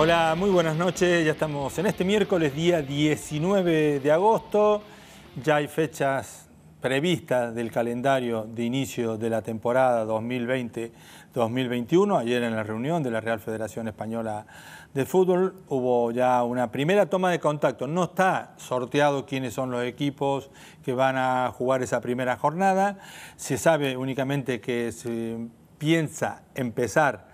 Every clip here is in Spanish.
Hola, muy buenas noches. Ya estamos en este miércoles, día 19 de agosto. Ya hay fechas previstas del calendario de inicio de la temporada 2020-2021. Ayer en la reunión de la Real Federación Española de Fútbol hubo ya una primera toma de contacto. No está sorteado quiénes son los equipos que van a jugar esa primera jornada. Se sabe únicamente que se piensa empezar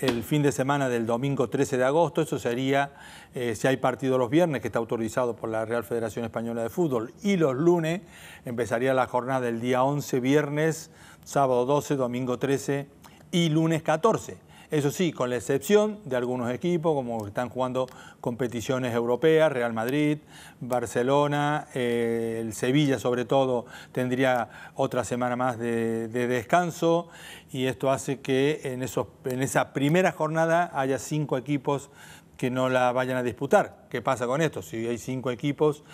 el fin de semana del domingo 13 de agosto, eso sería eh, si hay partido los viernes, que está autorizado por la Real Federación Española de Fútbol, y los lunes empezaría la jornada del día 11, viernes, sábado 12, domingo 13 y lunes 14. Eso sí, con la excepción de algunos equipos, como están jugando competiciones europeas, Real Madrid, Barcelona, eh, el Sevilla sobre todo tendría otra semana más de, descanso y esto hace que en, en esa primera jornada haya cinco equipos que no la vayan a disputar. ¿Qué pasa con esto? Si hay cinco equipos,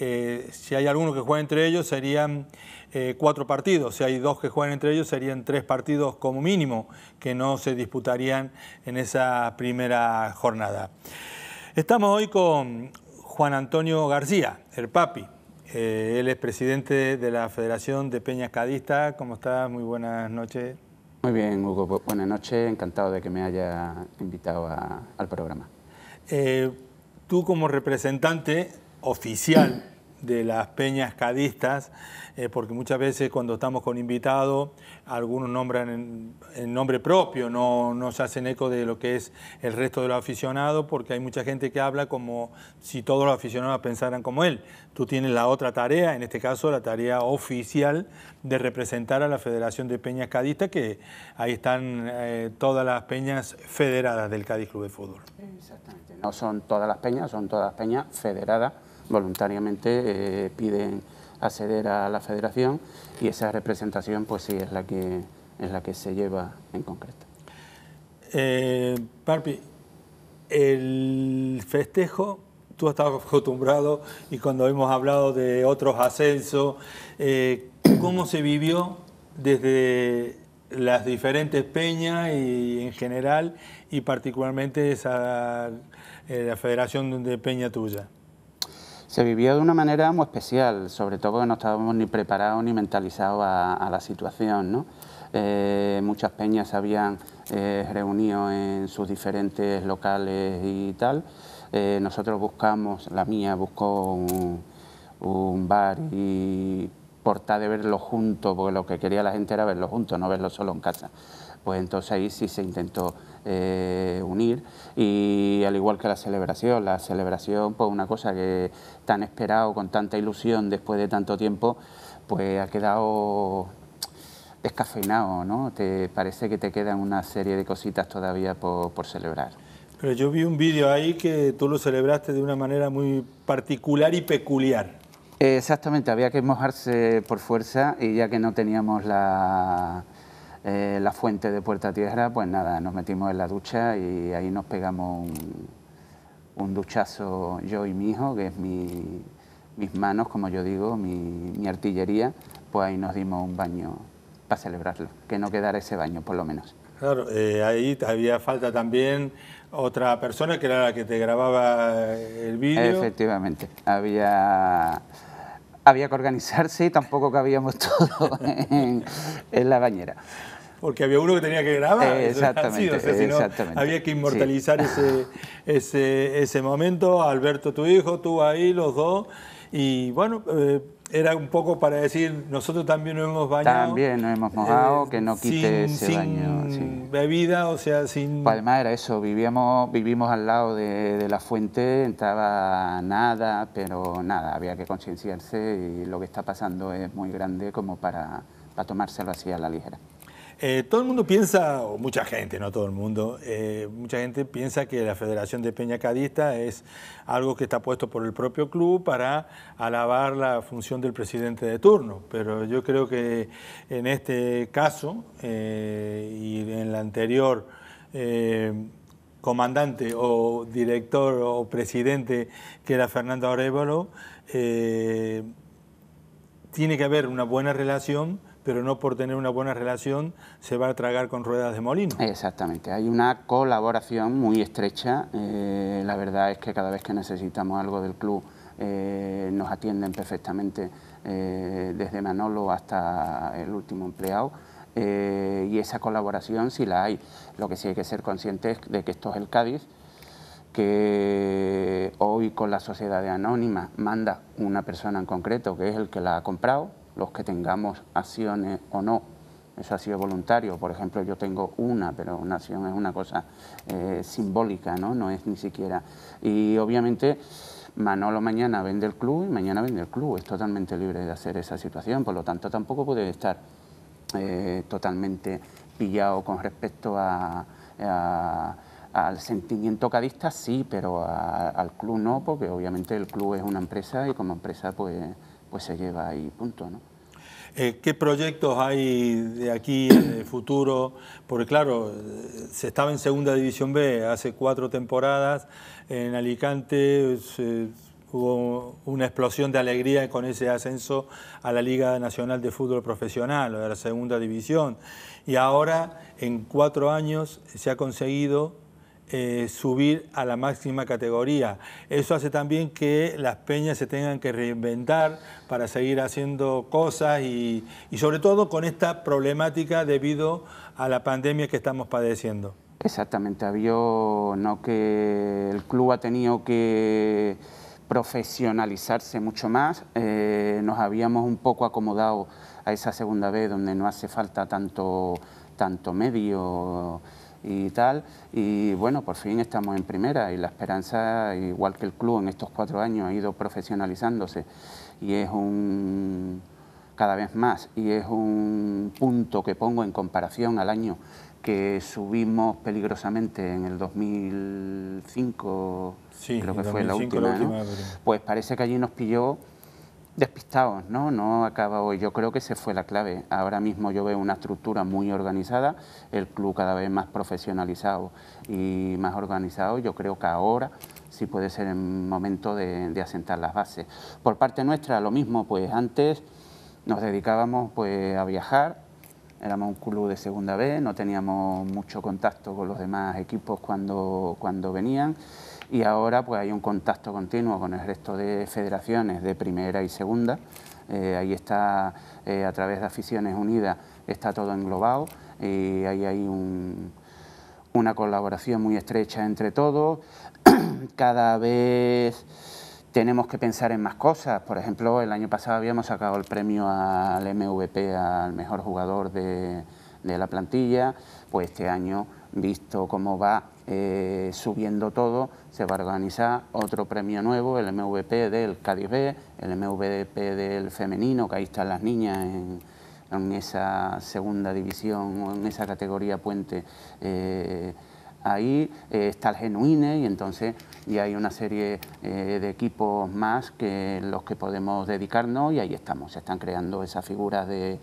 eh, si hay alguno que juegue entre ellos serían eh, cuatro partidos, si hay dos que juegan entre ellos serían tres partidos como mínimo que no se disputarían en esa primera jornada. Estamos hoy con Juan Antonio García, el papi. Eh, él es presidente de la Federación de Peñas Cadistas. ¿Cómo estás? Muy buenas noches. Muy bien, Hugo. Buenas noches. Encantado de que me haya invitado al programa. tú como representante oficial de las peñas cadistas, eh, porque muchas veces cuando estamos con invitados, algunos nombran en, nombre propio, no, se hacen eco de lo que es el resto de los aficionados, porque hay mucha gente que habla como si todos los aficionados pensaran como él. Tú tienes la otra tarea, en este caso la tarea oficial de representar a la Federación de Peñas Cadistas, que ahí están eh, todas las peñas federadas del Cádiz Club de Fútbol. Exactamente, no son todas las peñas, son todas peñas federadas voluntariamente eh, piden acceder a la federación y esa representación pues sí es la que, es la que se lleva en concreto. Parpi, eh, el festejo, tú estado acostumbrado y cuando hemos hablado de otros ascensos, eh, ¿cómo se vivió desde las diferentes peñas y en general y particularmente esa, la federación de peña tuya? Se vivió de una manera muy especial, sobre todo que no estábamos ni preparados ni mentalizados a, la situación. ¿no? Eh, muchas peñas se habían eh, reunido en sus diferentes locales y tal. Eh, nosotros buscamos, la mía buscó un, bar y portar de verlo junto, porque lo que quería la gente era verlo junto, no verlo solo en casa. Pues entonces ahí sí se intentó eh, unir y al igual que la celebración, la celebración pues una cosa que tan esperado, con tanta ilusión después de tanto tiempo, pues ha quedado descafeinado, ¿no? Te parece que te quedan una serie de cositas todavía por celebrar. Pero yo vi un vídeo ahí que tú lo celebraste de una manera muy particular y peculiar. Exactamente, había que mojarse por fuerza y ya que no teníamos la, eh, la fuente de Puerta Tierra, pues nada, nos metimos en la ducha y ahí nos pegamos un, duchazo yo y mi hijo, que es mi, mis manos, como yo digo, mi, mi artillería, pues ahí nos dimos un baño para celebrarlo, que no quedara ese baño por lo menos. Claro, eh, ahí había falta también otra persona que era la que te grababa eh, el vídeo. Efectivamente, había, había que organizarse y tampoco cabíamos todos en, en la bañera porque había uno que tenía que grabar. Eh, exactamente, Había que inmortalizar ese, ese, ese, momento. Alberto, tu hijo, tú ahí, los dos. Y bueno, eh, era un poco para decir, nosotros también nos hemos bañado. También nos hemos mojado, eh, que no quite ese baño. Sin bebida, o sea, sin... Palma era eso, vivíamos, vivimos al lado de, la fuente, entraba nada, pero nada, había que concienciarse y lo que está pasando es muy grande como para, para tomárselo así a la ligera. Eh, todo el mundo piensa, o mucha gente, no todo el mundo, eh, mucha gente piensa que la Federación de Peña Cadista es algo que está puesto por el propio club para alabar la función del presidente de turno. Pero yo creo que en este caso eh, y en la anterior comandante o director o presidente que era Fernando Arevalo, tiene que haber una buena relación pero no por tener una buena relación se va a tragar con ruedas de molino. Exactamente, hay una colaboración muy estrecha. Eh, la verdad es que cada vez que necesitamos algo del club eh, nos atienden perfectamente eh, desde Manolo hasta el último empleado. y esa colaboración sí la hay. Lo que sí hay que ser conscientes de que esto es el Cádiz, que hoy con la sociedad de anónima manda una persona en concreto que es el que la ha comprado, los que tengamos acciones o no. Eso ha sido voluntario. Por ejemplo, yo tengo una, pero una acción es una cosa eh, simbólica, ¿no? No es ni siquiera. Y obviamente Manolo mañana vende el club y mañana vende el club. Es totalmente libre de hacer esa situación. Por lo tanto, tampoco puede estar eh, totalmente pillado con respecto a, al sentimiento cadista sí, pero al club no, porque obviamente el club es una empresa y como empresa pues pues se lleva ahí, punto, ¿no? Eh, ¿Qué proyectos hay de aquí en eh, el futuro? Porque claro, eh, se estaba en Segunda División B hace cuatro temporadas, en Alicante hubo una explosión de alegría con ese ascenso a la Liga Nacional de Fútbol Profesional, o de la Segunda División, y ahora en cuatro años se ha conseguido eh, subir a la máxima categoría. Eso hace también que las peñas se tengan que reinventar para seguir haciendo cosas y, y sobre todo con esta problemática debido a la pandemia que estamos padeciendo. Exactamente, había no que el club ha tenido que profesionalizarse mucho más. Eh, nos habíamos un poco acomodado a esa segunda vez donde no hace falta tanto, tanto medio y tal. Y bueno, por fin estamos en primera y la esperanza, igual que el club en estos cuatro años, ha ido profesionalizándose y es un cada vez más y es un punto que pongo en comparación al año que subimos peligrosamente en el 2005, creo que fue la última, la pues parece que allí nos pilló despistados, ¿no? No acaba hoy. Yo creo que se fue la clave. Ahora mismo yo veo una estructura muy organizada, el club cada vez más profesionalizado y más organizado. Yo creo que ahora sí puede ser el momento de, asentar las bases. Por parte nuestra, lo mismo, pues antes nos dedicábamos pues a viajar, éramos un club de segunda B, no teníamos mucho contacto con los demás equipos cuando, cuando venían y ahora pues hay un contacto continuo con el resto de federaciones de primera y segunda. Eh, ahí está, eh, a través de Aficiones Unidas, está todo englobado y ahí hay una colaboración muy estrecha entre todos. Cada vez tenemos que pensar en más cosas. Por ejemplo, el año pasado habíamos sacado el premio al MVP, al mejor jugador de, de la plantilla. Pues este año, visto cómo va eh, subiendo todo, se va a organizar otro premio nuevo, el MVP del Cádiz B, el MVP del femenino, que ahí están las niñas en, esa segunda división o en esa categoría puente. Eh, ahí eh, está el Genuine y entonces y hay una serie eh, de equipos más que los que podemos dedicarnos y ahí estamos, se están creando esas figuras de,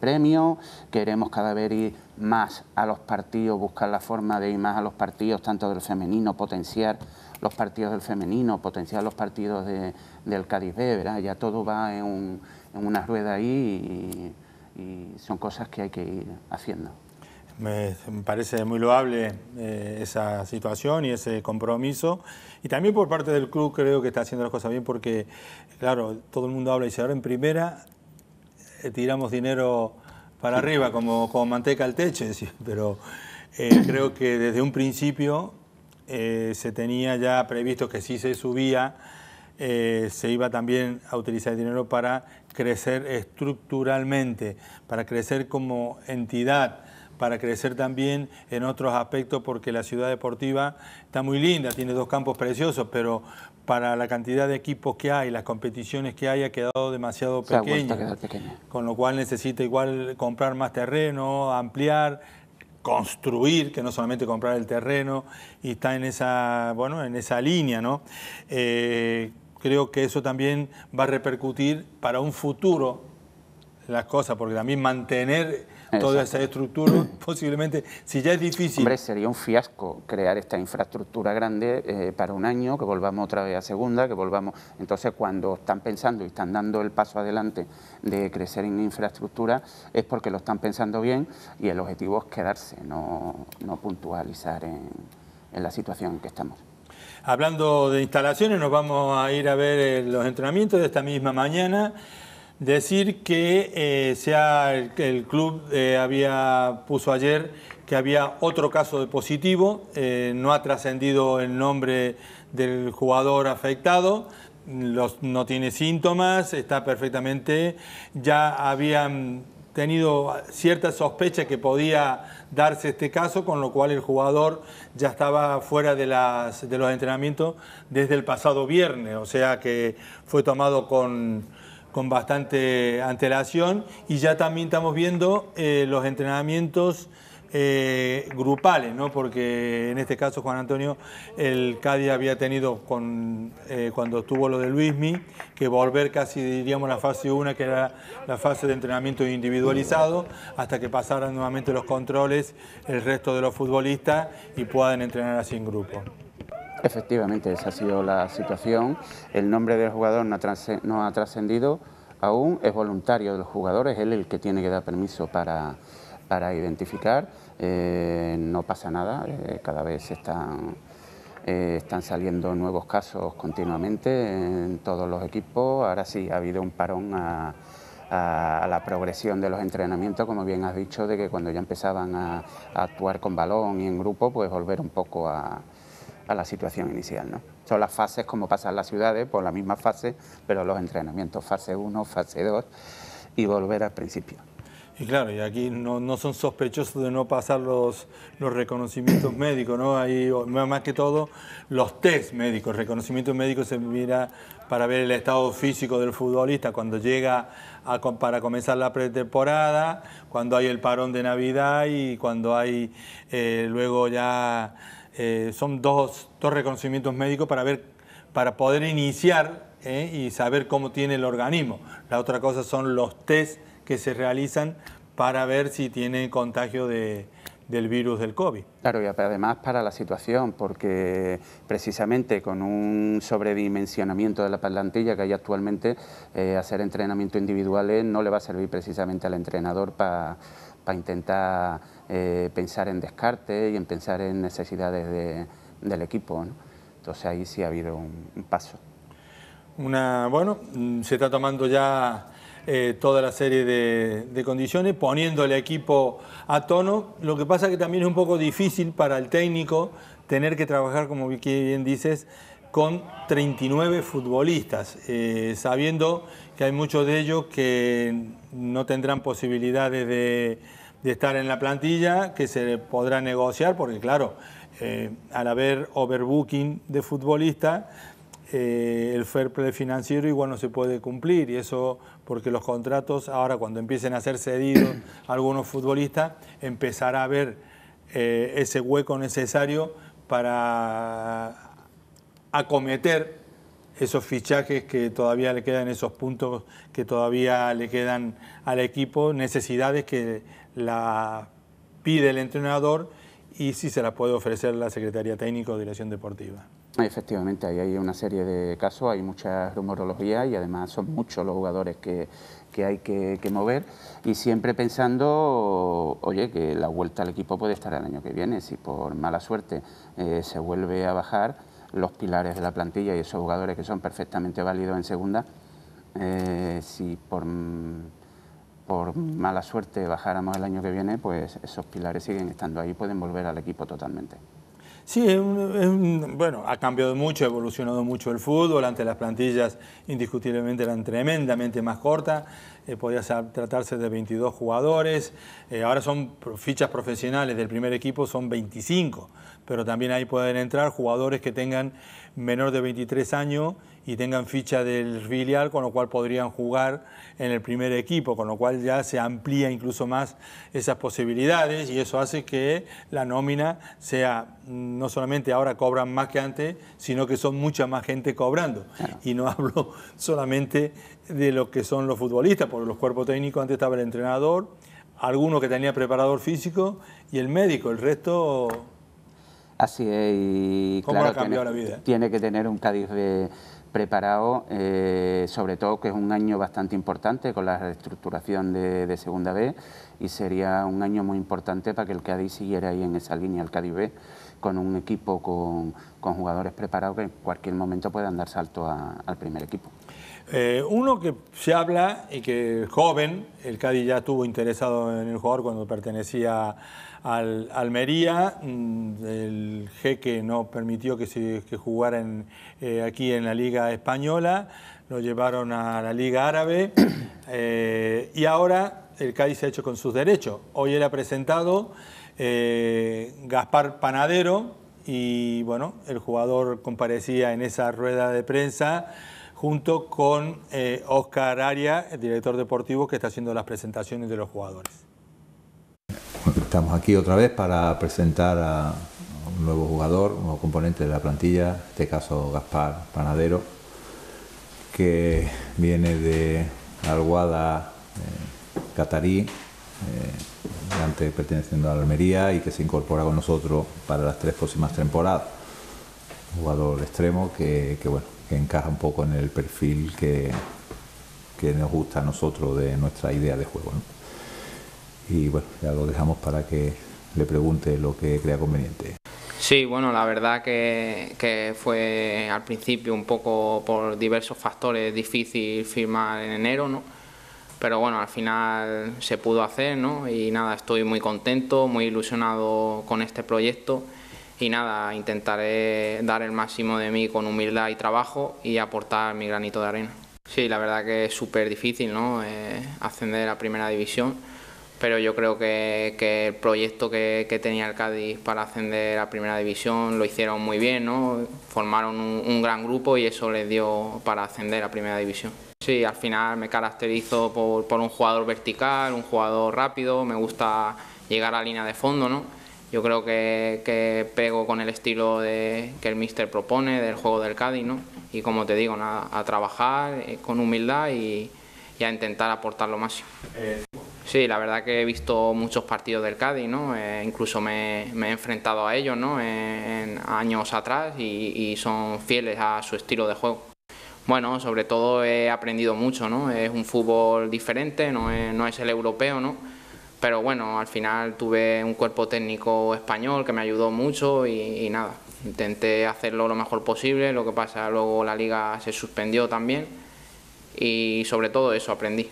premio, queremos cada vez ir más a los partidos, buscar la forma de ir más a los partidos, tanto del femenino, potenciar los partidos del femenino, potenciar los partidos del Cádiz ya todo va en, una rueda ahí y son cosas que hay que ir haciendo. Me, parece muy loable eh, esa situación y ese compromiso. Y también por parte del club creo que está haciendo las cosas bien porque, claro, todo el mundo habla y dice, ahora en primera eh, tiramos dinero para arriba como, como manteca al techo, pero eh, creo que desde un principio se tenía ya previsto que si se subía, se iba también a utilizar el dinero para crecer estructuralmente, para crecer como entidad para crecer también en otros aspectos porque la ciudad deportiva está muy linda, tiene dos campos preciosos, pero para la cantidad de equipos que hay, las competiciones que hay, ha quedado demasiado pequeña. pequeña. Con lo cual necesita igual comprar más terreno, ampliar, construir, que no solamente comprar el terreno, y está en esa, bueno, en esa línea, ¿no? Eh, creo que eso también va a repercutir para un futuro las cosas, porque también mantener toda esa estructura, posiblemente, si ya es difícil. Hombre, sería un fiasco crear esta infraestructura grande eh, para un año, que volvamos otra vez a segunda, que volvamos. Entonces, cuando están pensando y están dando el paso adelante de crecer en infraestructura, es porque lo están pensando bien y el objetivo es quedarse, no, puntualizar en, en la situación en que estamos. Hablando de instalaciones, nos vamos a ir a ver eh, los entrenamientos de esta misma mañana. Decir que eh, sea el, el club eh, había puso ayer que había otro caso de positivo, eh, no ha trascendido el nombre del jugador afectado, los, no tiene síntomas, está perfectamente, ya habían tenido cierta sospecha que podía darse este caso, con lo cual el jugador ya estaba fuera de, las, de los entrenamientos desde el pasado viernes, o sea que fue tomado con con bastante antelación y ya también estamos viendo eh, los entrenamientos eh, grupales, ¿no? porque en este caso Juan Antonio, el Cádiz había tenido con, eh, cuando tuvo lo de Luismi, que volver casi diríamos la fase 1, que era la fase de entrenamiento individualizado, hasta que pasaran nuevamente los controles el resto de los futbolistas y puedan entrenar así en grupo. Efectivamente, esa ha sido la situación. El nombre del jugador no ha trascendido aún, es voluntario de los jugadores, él el que tiene que dar permiso para, identificar. Eh, no pasa nada, eh, cada vez están, eh, están saliendo nuevos casos continuamente en todos los equipos. Ahora sí, ha habido un parón a, la progresión de los entrenamientos, como bien has dicho, de que cuando ya empezaban a, a actuar con balón y en grupo, pues volver un poco a, a la situación inicial. ¿no? Son las fases como pasan las ciudades, por la misma fase, pero los entrenamientos, fase 1, fase 2 y volver al principio. Y claro, y aquí no, son sospechosos de no pasar los, los reconocimientos médicos, ¿no? Hay más que todo los test médicos. Reconocimiento médico se mira para ver el estado físico del futbolista cuando llega para comenzar la pretemporada, cuando hay el parón de Navidad y cuando hay eh, luego ya eh, son dos, reconocimientos médicos para, ver, para poder iniciar eh, y saber cómo tiene el organismo. La otra cosa son los test que se realizan para ver si tiene contagio de, del virus del COVID. Claro, y además para la situación, porque precisamente con un sobredimensionamiento de la plantilla que hay actualmente, eh, hacer entrenamiento individuales no le va a servir precisamente al entrenador para intentar eh, pensar en descarte y en pensar en necesidades del equipo. Entonces ahí sí ha habido un, paso. Una, bueno, mm, se está tomando ya eh, toda la serie de, condiciones, poniendo el equipo a tono. Lo que pasa que también es un poco difícil para el técnico tener que trabajar, como bien dices, con 39 futbolistas, eh, sabiendo que hay muchos de ellos que no tendrán posibilidades de de estar en la plantilla, que se podrá negociar, porque claro, eh, al haber overbooking de futbolistas, eh, el fair play financiero igual no se puede cumplir y eso porque los contratos ahora cuando empiecen a ser cedidos algunos futbolistas empezará a haber eh, ese hueco necesario para acometer esos fichajes que todavía le quedan, esos puntos que todavía le quedan al equipo, necesidades que la pide el entrenador y si se la puede ofrecer la Secretaría Técnica o Dirección Deportiva. Efectivamente, ahí hay una serie de casos, hay muchas rumorología y además son muchos los jugadores que, hay que, mover y siempre pensando, oye, que la vuelta al equipo puede estar el año que viene, si por mala suerte eh, se vuelve a bajar los pilares de la plantilla y esos jugadores que son perfectamente válidos en segunda, eh, si por por mala suerte bajáramos el año que viene, pues esos pilares siguen estando ahí, pueden volver al equipo totalmente. Sí, bueno, ha cambiado mucho, ha evolucionado mucho el fútbol, ante las plantillas indiscutiblemente eran tremendamente más cortas, Podría eh, podía tratarse de 22 jugadores, eh, ahora son fichas profesionales del primer equipo, son 25, pero también ahí pueden entrar jugadores que tengan menor de 23 años y tengan ficha del filial, con lo cual podrían jugar en el primer equipo, con lo cual ya se amplía incluso más esas posibilidades y eso hace que la nómina sea, no solamente ahora cobran más que antes, sino que son mucha más gente cobrando. Y no hablo solamente de lo que son los futbolistas, por los cuerpos técnicos antes estaba el entrenador, alguno que tenía preparador físico y el médico, el resto... Así es, y claro, tiene, tiene que tener un Cádiz eh, preparado, eh, sobre todo que es un año bastante importante con la reestructuración de, Segunda B y sería un año muy importante para que el Cádiz siguiera ahí en esa línea, el Cádiz B, con un equipo con, con jugadores preparados que en cualquier momento puedan dar salto al primer equipo. Eh, uno que se habla y que joven, el Cádiz ya estuvo interesado en el jugador cuando pertenecía al Almería, mm, el jeque no permitió que, se, que jugaran eh, aquí en la Liga Española, lo llevaron a la Liga Árabe eh, y ahora el Cádiz se ha hecho con sus derechos. Hoy era ha presentado Gaspar Panadero y bueno, el jugador comparecía en esa rueda de prensa junto con Oscar eh, Aria, el director deportivo, que está haciendo las presentaciones de los jugadores. Estamos aquí otra vez para presentar a un nuevo jugador, un nuevo componente de la plantilla, en este caso Gaspar Panadero, que viene de Alguada eh, Catarí, eh, antes perteneciendo a la Almería y que se incorpora con nosotros para las tres próximas temporadas. jugador extremo que bueno, que encaja un poco en el perfil que, que nos gusta a nosotros de nuestra idea de juego. ¿no? Y bueno, ya lo dejamos para que le pregunte lo que crea conveniente. Sí, bueno, la verdad que, que, fue al principio un poco por diversos factores difícil firmar en enero, ¿no? Pero bueno, al final se pudo hacer, ¿no? Y nada, estoy muy contento, muy ilusionado con este proyecto y nada, intentaré dar el máximo de mí con humildad y trabajo y aportar mi granito de arena. Sí, la verdad que es súper difícil ¿no? Eh, ascender a Primera División, pero yo creo que, que el proyecto que, que, tenía el Cádiz para ascender a Primera División lo hicieron muy bien, ¿no? formaron un, gran grupo y eso les dio para ascender a Primera División. Sí, al final me caracterizo por, por un jugador vertical, un jugador rápido, me gusta llegar a línea de fondo, ¿no? Yo creo que, pego con el estilo que el míster propone, del juego del Cádiz, ¿no? Y como te digo, nada, a trabajar eh, con humildad y, a intentar aportar lo máximo. Eh, sí, la verdad que he visto muchos partidos del Cádiz, ¿no? Eh, incluso me, he enfrentado a ellos ¿no? en, años atrás y, son fieles a su estilo de juego. Bueno, sobre todo he aprendido mucho, ¿no? es un fútbol diferente, no es, no es el europeo. ¿no? pero bueno, al final tuve un cuerpo técnico español que me ayudó mucho y, nada, intenté hacerlo lo mejor posible, lo que pasa luego la liga se suspendió también y sobre todo eso aprendí.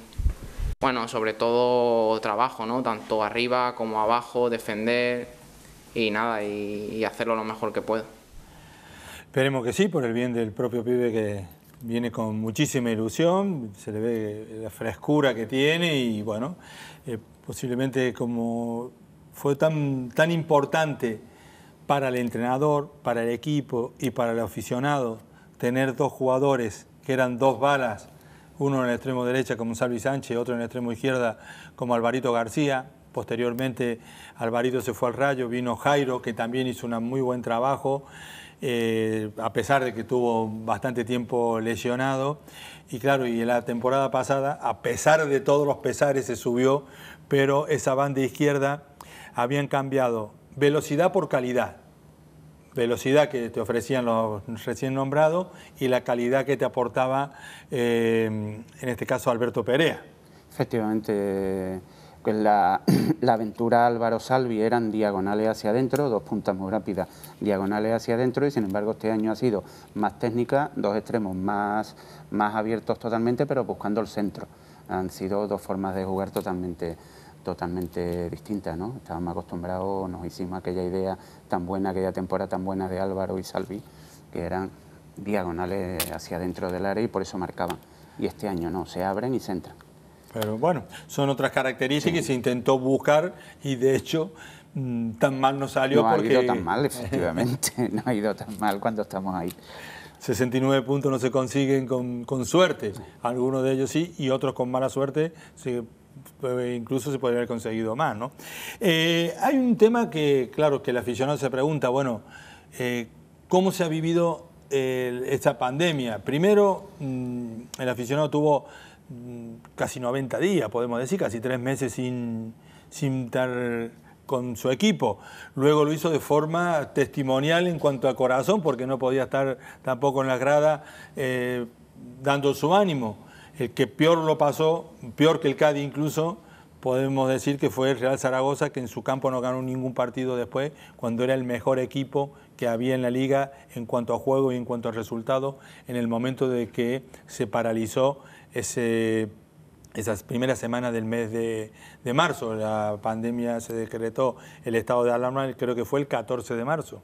Bueno, sobre todo trabajo, ¿no? Tanto arriba como abajo, defender y nada, y, hacerlo lo mejor que puedo. Esperemos que sí, por el bien del propio pibe que, viene con muchísima ilusión, se le ve la frescura que tiene y bueno, eh, posiblemente como fue tan, tan importante para el entrenador, para el equipo y para el aficionado tener dos jugadores que eran dos balas, uno en el extremo derecha como Salvi Sánchez, otro en el extremo izquierda como Alvarito García. Posteriormente Alvarito se fue al rayo, vino Jairo, que también hizo un muy buen trabajo, eh, a pesar de que tuvo bastante tiempo lesionado. Y claro, y la temporada pasada, a pesar de todos los pesares, se subió pero esa banda izquierda habían cambiado velocidad por calidad. Velocidad que te ofrecían los recién nombrados y la calidad que te aportaba, eh, en este caso, Alberto Perea. Efectivamente, pues la, aventura Álvaro Salvi eran diagonales hacia adentro, dos puntas muy rápidas, diagonales hacia adentro y sin embargo este año ha sido más técnica, dos extremos más, más abiertos totalmente, pero buscando el centro. Han sido dos formas de jugar totalmente totalmente distinta, ¿no? Estábamos acostumbrados, nos hicimos aquella idea tan buena, aquella temporada tan buena de Álvaro y Salvi, que eran diagonales hacia dentro del área y por eso marcaban. Y este año no, se abren y se entran. Pero bueno, son otras características se intentó buscar y de hecho mm, tan mal no salió. No porque... ha ido tan mal, efectivamente, no ha ido tan mal cuando estamos ahí. 69 puntos no se consiguen con, suerte, algunos de ellos sí y otros con mala suerte se incluso se podría haber conseguido más. ¿no? Eh, hay un tema que, claro, que el aficionado se pregunta, bueno, eh, ¿cómo se ha vivido eh, esta pandemia? Primero, mm, el aficionado tuvo mm, casi 90 días, podemos decir, casi tres meses sin, sin estar con su equipo. Luego lo hizo de forma testimonial en cuanto a corazón, porque no podía estar tampoco en la grada dando su ánimo. El que peor lo pasó, peor que el Cádiz incluso, podemos decir que fue el Real Zaragoza, que en su campo no ganó ningún partido después, cuando era el mejor equipo que había en la liga en cuanto a juego y en cuanto a resultado, en el momento de que se paralizó ese, esas primeras semanas del mes de, marzo. La pandemia se decretó el estado de alarma, creo que fue el 14 de marzo.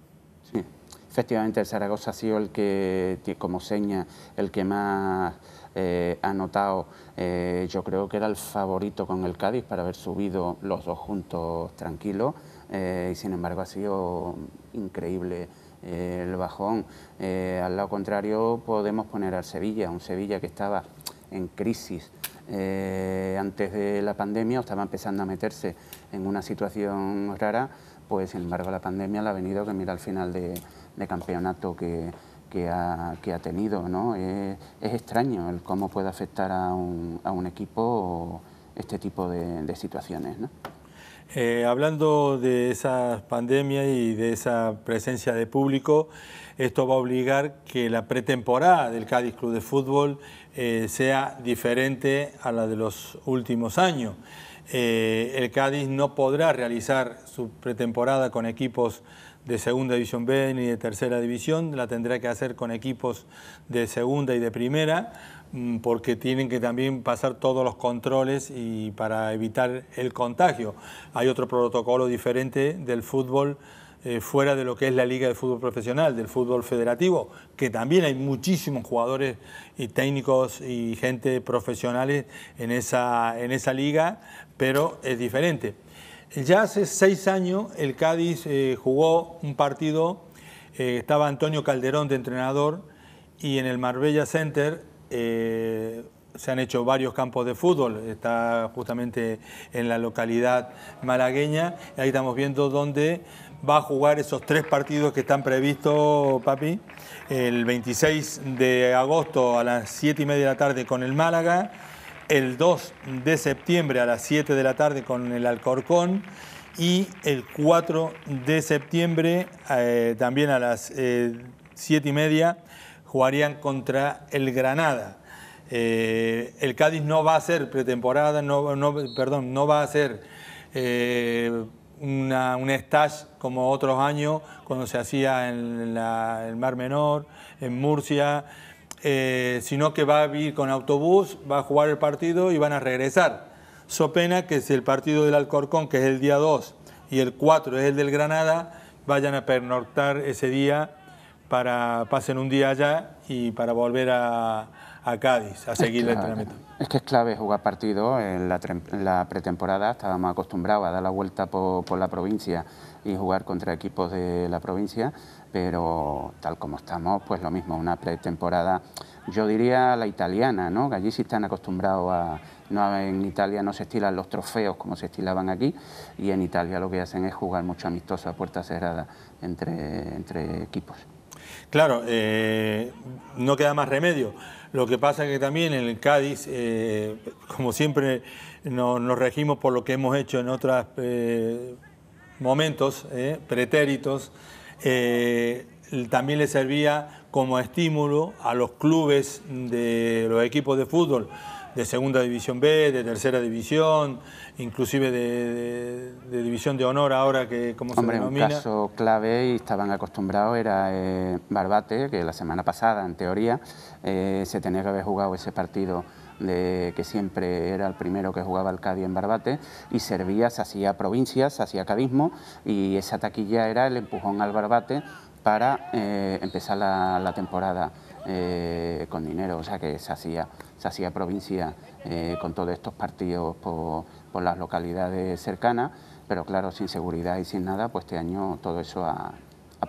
Sí, efectivamente el Zaragoza ha sido el que, como seña, el que más eh, ...ha anotado, eh, yo creo que era el favorito con el Cádiz para haber subido los dos juntos tranquilos eh, y sin embargo ha sido increíble el bajón. al lado contrario podemos poner al Sevilla, un Sevilla que estaba en crisis antes de la pandemia o estaba empezando a meterse en una situación rara, pues sin embargo la pandemia la ha venido que mira al final de, de campeonato que que ha, que ha tenido. ¿no? Es, extraño el cómo puede afectar a un, a un equipo este tipo de, situaciones. Eh, hablando de esa pandemia y de esa presencia de público, esto va a obligar que la pretemporada del Cádiz Club de Fútbol eh, sea diferente a la de los últimos años. Eh, el Cádiz no podrá realizar su pretemporada con equipos de segunda división B ni de tercera división, la tendrá que hacer con equipos de segunda y de primera, mm, porque tienen que también pasar todos los controles y para evitar el contagio. Hay otro protocolo diferente del fútbol. Eh, fuera de lo que es la Liga de Fútbol Profesional, del fútbol federativo, que también hay muchísimos jugadores y técnicos y gente profesionales en esa, en esa liga, pero es diferente. Ya hace seis años el Cádiz eh, jugó un partido, eh, estaba Antonio Calderón de entrenador y en el Marbella Center eh, se han hecho varios campos de fútbol, está justamente en la localidad malagueña, y ahí estamos viendo dónde va a jugar esos tres partidos que están previstos, papi, el 26 de agosto a las 7 y media de la tarde con el Málaga, el 2 de septiembre a las 7 de la tarde con el Alcorcón y el 4 de septiembre eh, también a las 7 eh, y media jugarían contra el Granada. Eh, el Cádiz no va a ser pretemporada, no, perdón, no va a ser un stage como otros años cuando se hacía en, en el Mar Menor, en Murcia eh, sino que va a ir con autobús, va a jugar el partido y van a regresar. So pena que si el partido del Alcorcón, que es el día 2, y el 4 es el del Granada, vayan a pernoctar ese día para pasen un día allá y para volver a, Cádiz a seguir el entrenamiento. Es que es clave jugar partido. En la, pretemporada estábamos acostumbrados a dar la vuelta por la provincia y jugar contra equipos de la provincia, pero tal como estamos, pues lo mismo, una pretemporada, yo diría la italiana, ¿no? allí sí están acostumbrados a... No, en Italia no se estilan los trofeos como se estilaban aquí y en Italia lo que hacen es jugar mucho amistoso a puerta cerrada entre, entre equipos. Claro, eh, no queda más remedio. Lo que pasa es que también en el Cádiz, eh, como siempre, no, nos regimos por lo que hemos hecho en otras... Eh, momentos eh, pretéritos, eh, también le servía como estímulo a los clubes de los equipos de fútbol de segunda división B, de tercera división, inclusive de, división de honor ahora que como se Hombre, denomina. Un caso clave y estaban acostumbrados era eh, Barbate, que la semana pasada en teoría eh, se tenía que haber jugado ese partido de que siempre era el primero que jugaba el Cádiz en Barbate y servía, se hacía provincias, hacia hacía cabismo y esa taquilla era el empujón al Barbate para eh, empezar la temporada eh, con dinero, o sea que se hacía, se hacía provincia eh, con todos estos partidos por, las localidades cercanas, pero claro, sin seguridad y sin nada, pues este año todo eso ha,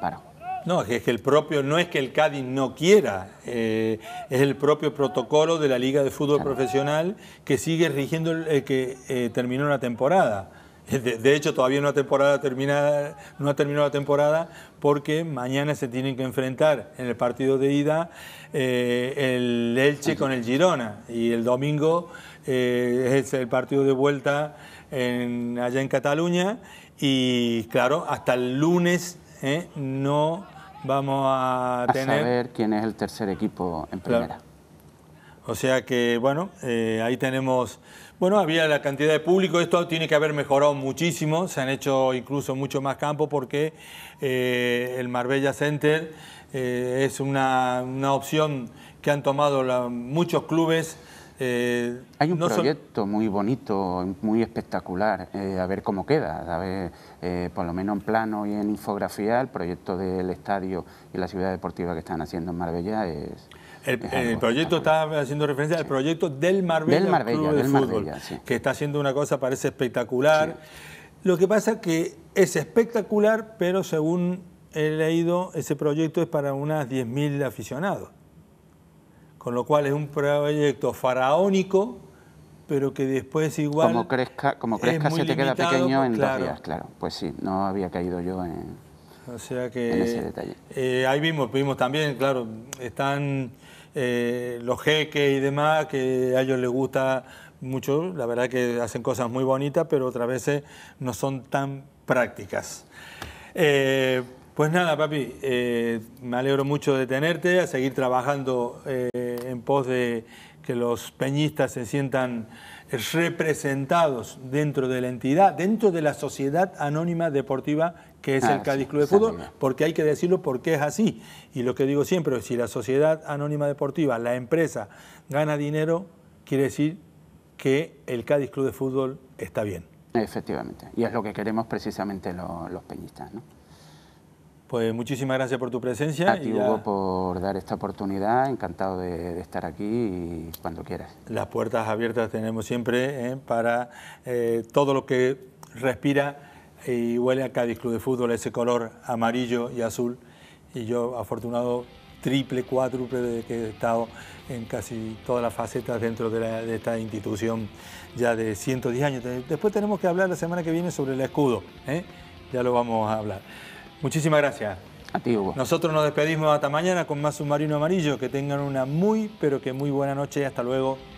parado. No, es que el propio, no es que el Cádiz no quiera, eh, es el propio protocolo de la Liga de Fútbol Profesional que sigue rigiendo el, que terminó la temporada. De, hecho, todavía no ha, temporada terminada, no ha terminado la temporada porque mañana se tienen que enfrentar en el partido de ida eh, el Elche con el Girona y el domingo eh, es el partido de vuelta en, allá en Cataluña y claro, hasta el lunes eh, no vamos a, a tener... quién es el tercer equipo en primera. O sea que, bueno, eh, ahí tenemos, bueno, había la cantidad de público, esto tiene que haber mejorado muchísimo, se han hecho incluso mucho más campo porque eh, el Marbella Center eh, es una, opción que han tomado muchos clubes. Hay un proyecto muy bonito, muy espectacular, a ver cómo queda, a ver, por lo menos en plano y en infografía, el proyecto del estadio y la ciudad deportiva que están haciendo en Marbella es... El, proyecto está haciendo referencia al proyecto del Marbella, del que está haciendo una cosa, parece espectacular. Lo que pasa que es espectacular, pero según he leído, ese proyecto es para unas 10.000 aficionados. Con lo cual es un proyecto faraónico, pero que después igual... Como crezca, como crezca se te queda pequeño en dos días, claro. Pues sí, no había caído yo en... O sea que. Eh, ahí vimos, vimos también, claro, están eh, los jeques y demás, que a ellos les gusta mucho, la verdad que hacen cosas muy bonitas, pero otras veces no son tan prácticas. Eh, pues nada, papi, me alegro mucho de tenerte, a seguir trabajando en pos de que los peñistas se sientan representados dentro de la entidad, dentro de la sociedad anónima deportiva que es el ah, Cádiz Club de Fútbol, porque hay que decirlo porque es así. Y lo que digo siempre, si la sociedad anónima deportiva, la empresa, gana dinero, quiere decir que el Cádiz Club de Fútbol está bien. Efectivamente, y es lo que queremos precisamente los, los peñistas. ¿no? Pues muchísimas gracias por tu presencia. A ti, por dar esta oportunidad. Encantado de, estar aquí y cuando quieras. Las puertas abiertas tenemos siempre ¿eh? para eh, todo lo que respira y huele a Cádiz Club de Fútbol, ese color amarillo y azul. Y yo, afortunado, triple, cuádruple, de que he estado en casi todas las facetas dentro de, esta institución ya de 110 años. Después tenemos que hablar la semana que viene sobre el escudo, ¿eh? ya lo vamos a hablar. Muchísimas gracias. A Nosotros nos despedimos hasta mañana con más submarino amarillo. Que tengan una muy, pero que muy buena noche. Hasta luego.